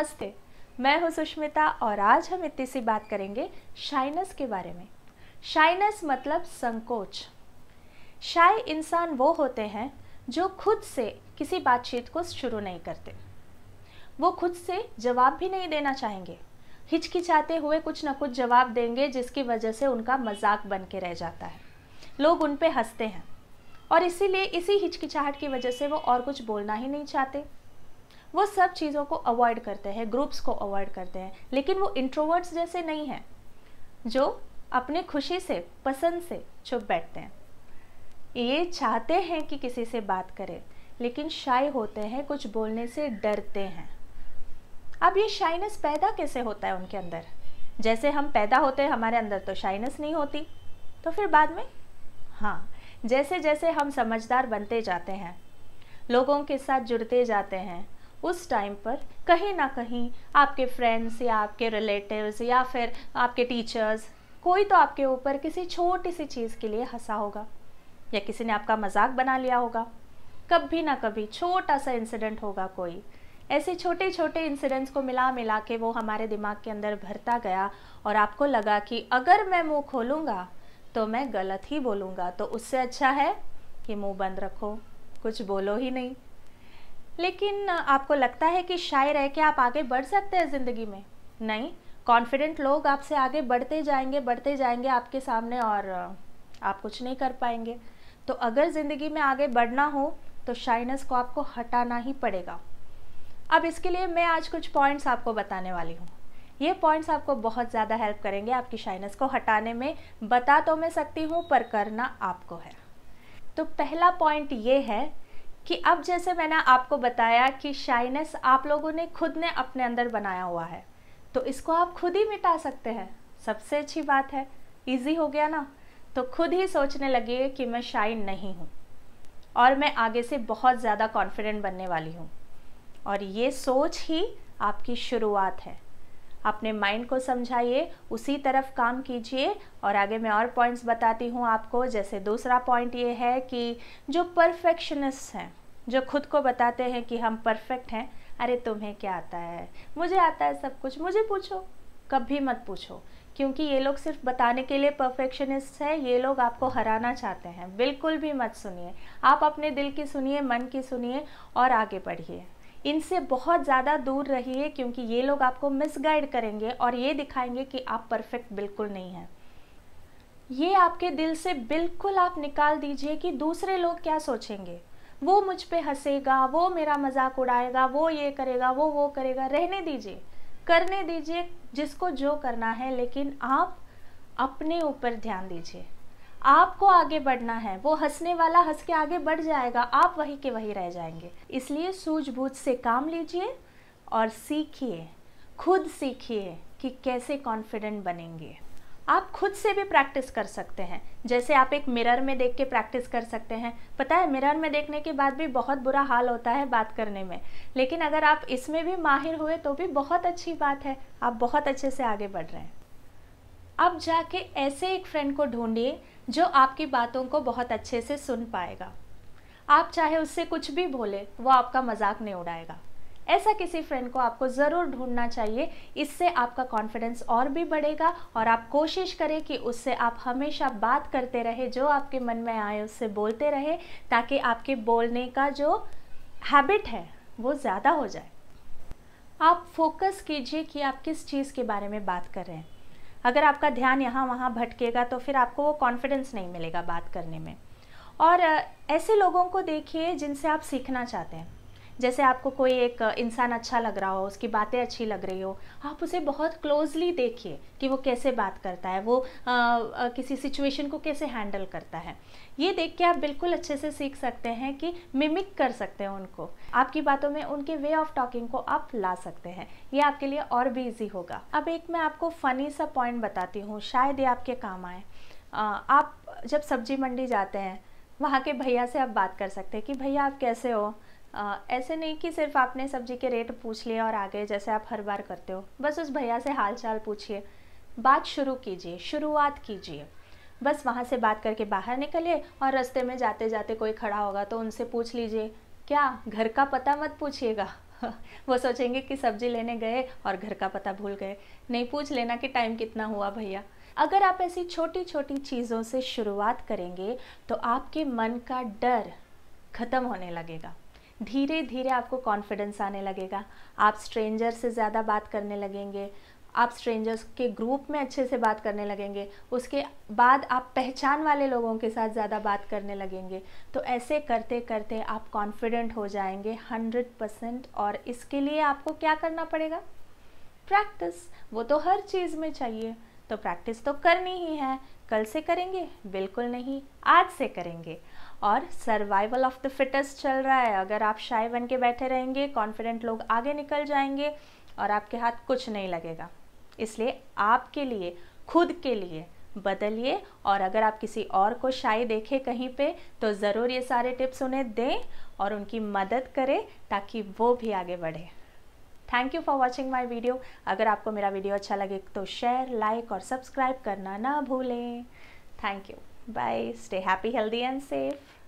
नमस्ते मैं हूं सुष्मिता और आज हम इतनी सी बात करेंगे शाइनस के बारे में शाइनस मतलब संकोच शाय इंसान वो होते हैं जो खुद से किसी बातचीत को शुरू नहीं करते वो खुद से जवाब भी नहीं देना चाहेंगे हिचकिचाते हुए कुछ ना कुछ जवाब देंगे जिसकी वजह से उनका मजाक बन के रह जाता है लोग उन पर हंसते हैं और इसीलिए इसी हिचकिचाहट की वजह से वो और कुछ बोलना ही नहीं चाहते वो सब चीज़ों को अवॉइड करते हैं ग्रुप्स को अवॉइड करते हैं लेकिन वो इंट्रोवर्ट्स जैसे नहीं हैं जो अपने खुशी से पसंद से चुप बैठते हैं ये चाहते हैं कि किसी से बात करें लेकिन शाय होते हैं कुछ बोलने से डरते हैं अब ये शाइनेस पैदा कैसे होता है उनके अंदर जैसे हम पैदा होते हैं हमारे अंदर तो शाइनेस नहीं होती तो फिर बाद में हाँ जैसे जैसे हम समझदार बनते जाते हैं लोगों के साथ जुड़ते जाते हैं उस टाइम पर कहीं ना कहीं आपके फ्रेंड्स या आपके रिलेटिव्स या फिर आपके टीचर्स कोई तो आपके ऊपर किसी छोटी सी चीज़ के लिए हंसा होगा या किसी ने आपका मजाक बना लिया होगा कभी ना कभी छोटा सा इंसिडेंट होगा कोई ऐसे छोटे छोटे इंसिडेंट्स को मिला मिला के वो हमारे दिमाग के अंदर भरता गया और आपको लगा कि अगर मैं मुंह खोलूँगा तो मैं गलत ही बोलूँगा तो उससे अच्छा है कि मुंह बंद रखो कुछ बोलो ही नहीं लेकिन आपको लगता है कि शायर रह के आप आगे बढ़ सकते हैं ज़िंदगी में नहीं कॉन्फिडेंट लोग आपसे आगे बढ़ते जाएंगे बढ़ते जाएंगे आपके सामने और आप कुछ नहीं कर पाएंगे तो अगर ज़िंदगी में आगे बढ़ना हो तो शाइनेस को आपको हटाना ही पड़ेगा अब इसके लिए मैं आज कुछ पॉइंट्स आपको बताने वाली हूँ ये पॉइंट्स आपको बहुत ज़्यादा हेल्प करेंगे आपकी शाइनेस को हटाने में बता तो मैं सकती हूँ पर करना आपको है तो पहला पॉइंट ये है कि अब जैसे मैंने आपको बताया कि शाइनेस आप लोगों ने खुद ने अपने अंदर बनाया हुआ है तो इसको आप खुद ही मिटा सकते हैं सबसे अच्छी बात है इजी हो गया ना तो खुद ही सोचने लगे कि मैं शाइन नहीं हूँ और मैं आगे से बहुत ज़्यादा कॉन्फिडेंट बनने वाली हूँ और ये सोच ही आपकी शुरुआत है अपने माइंड को समझाइए उसी तरफ काम कीजिए और आगे मैं और पॉइंट्स बताती हूँ आपको जैसे दूसरा पॉइंट ये है कि जो परफेक्शनिस्ट हैं जो खुद को बताते हैं कि हम परफेक्ट हैं अरे तुम्हें क्या आता है मुझे आता है सब कुछ मुझे पूछो कभी मत पूछो क्योंकि ये लोग सिर्फ बताने के लिए परफेक्शनिस्ट हैं ये लोग आपको हराना चाहते हैं बिल्कुल भी मत सुनिए आप अपने दिल की सुनिए मन की सुनिए और आगे बढ़िए इनसे बहुत ज़्यादा दूर रहिए क्योंकि ये लोग आपको मिसगाइड करेंगे और ये दिखाएंगे कि आप परफेक्ट बिल्कुल नहीं हैं ये आपके दिल से बिल्कुल आप निकाल दीजिए कि दूसरे लोग क्या सोचेंगे वो मुझ पे हंसेगा वो मेरा मजाक उड़ाएगा वो ये करेगा वो वो करेगा रहने दीजिए करने दीजिए जिसको जो करना है लेकिन आप अपने ऊपर ध्यान दीजिए आपको आगे बढ़ना है वो हंसने वाला हंस के आगे बढ़ जाएगा आप वही के वही रह जाएंगे इसलिए सूझबूझ से काम लीजिए और सीखिए खुद सीखिए कि कैसे कॉन्फिडेंट बनेंगे आप खुद से भी प्रैक्टिस कर सकते हैं जैसे आप एक मिरर में देख के प्रैक्टिस कर सकते हैं पता है मिरर में देखने के बाद भी बहुत बुरा हाल होता है बात करने में लेकिन अगर आप इसमें भी माहिर हुए तो भी बहुत अच्छी बात है आप बहुत अच्छे से आगे बढ़ रहे हैं अब जाके ऐसे एक फ्रेंड को ढूंढिए जो आपकी बातों को बहुत अच्छे से सुन पाएगा आप चाहे उससे कुछ भी बोले वो आपका मजाक नहीं उड़ाएगा ऐसा किसी फ्रेंड को आपको ज़रूर ढूंढना चाहिए इससे आपका कॉन्फिडेंस और भी बढ़ेगा और आप कोशिश करें कि उससे आप हमेशा बात करते रहे जो आपके मन में आए उससे बोलते रहे ताकि आपके बोलने का जो हैबिट है वो ज़्यादा हो जाए आप फोकस कीजिए कि आप किस चीज़ के बारे में बात कर रहे हैं अगर आपका ध्यान यहाँ वहाँ भटकेगा तो फिर आपको वो कॉन्फिडेंस नहीं मिलेगा बात करने में और ऐसे लोगों को देखिए जिनसे आप सीखना चाहते हैं जैसे आपको कोई एक इंसान अच्छा लग रहा हो उसकी बातें अच्छी लग रही हो आप उसे बहुत क्लोजली देखिए कि वो कैसे बात करता है वो आ, आ, किसी सिचुएशन को कैसे हैंडल करता है ये देख के आप बिल्कुल अच्छे से सीख सकते हैं कि मिमिक कर सकते हैं उनको आपकी बातों में उनके वे ऑफ टॉकिंग को आप ला सकते हैं ये आपके लिए और भी ईजी होगा अब एक मैं आपको फ़नी सा पॉइंट बताती हूँ शायद ये आपके काम आए आप जब सब्जी मंडी जाते हैं वहाँ के भैया से आप बात कर सकते हैं कि भैया आप कैसे हो ऐसे नहीं कि सिर्फ आपने सब्जी के रेट पूछ लिए और आ गए जैसे आप हर बार करते हो बस उस भैया से हाल चाल पूछिए बात शुरू कीजिए शुरुआत कीजिए बस वहाँ से बात करके बाहर निकलिए और रास्ते में जाते जाते कोई खड़ा होगा तो उनसे पूछ लीजिए क्या घर का पता मत पूछिएगा वो सोचेंगे कि सब्जी लेने गए और घर का पता भूल गए नहीं पूछ लेना कि टाइम कितना हुआ भैया अगर आप ऐसी छोटी छोटी चीज़ों से शुरुआत करेंगे तो आपके मन का डर खत्म होने लगेगा धीरे धीरे आपको कॉन्फिडेंस आने लगेगा आप स्ट्रेंजर से ज़्यादा बात करने लगेंगे आप स्ट्रेंजर्स के ग्रुप में अच्छे से बात करने लगेंगे उसके बाद आप पहचान वाले लोगों के साथ ज़्यादा बात करने लगेंगे तो ऐसे करते करते आप कॉन्फिडेंट हो जाएंगे हंड्रेड परसेंट और इसके लिए आपको क्या करना पड़ेगा प्रैक्टिस वो तो हर चीज़ में चाहिए तो प्रैक्टिस तो करनी ही है कल से करेंगे बिल्कुल नहीं आज से करेंगे और सर्वाइवल ऑफ द फिटेस्ट चल रहा है अगर आप शाय बन के बैठे रहेंगे कॉन्फिडेंट लोग आगे निकल जाएंगे और आपके हाथ कुछ नहीं लगेगा इसलिए आपके लिए खुद के लिए बदलिए और अगर आप किसी और को शाई देखें कहीं पे तो ज़रूर ये सारे टिप्स उन्हें दें और उनकी मदद करें ताकि वो भी आगे बढ़े thank you for watching my video अगर आपको मेरा वीडियो अच्छा लगे तो शेयर लाइक और सब्सक्राइब करना ना भूलें thank you bye stay happy healthy and safe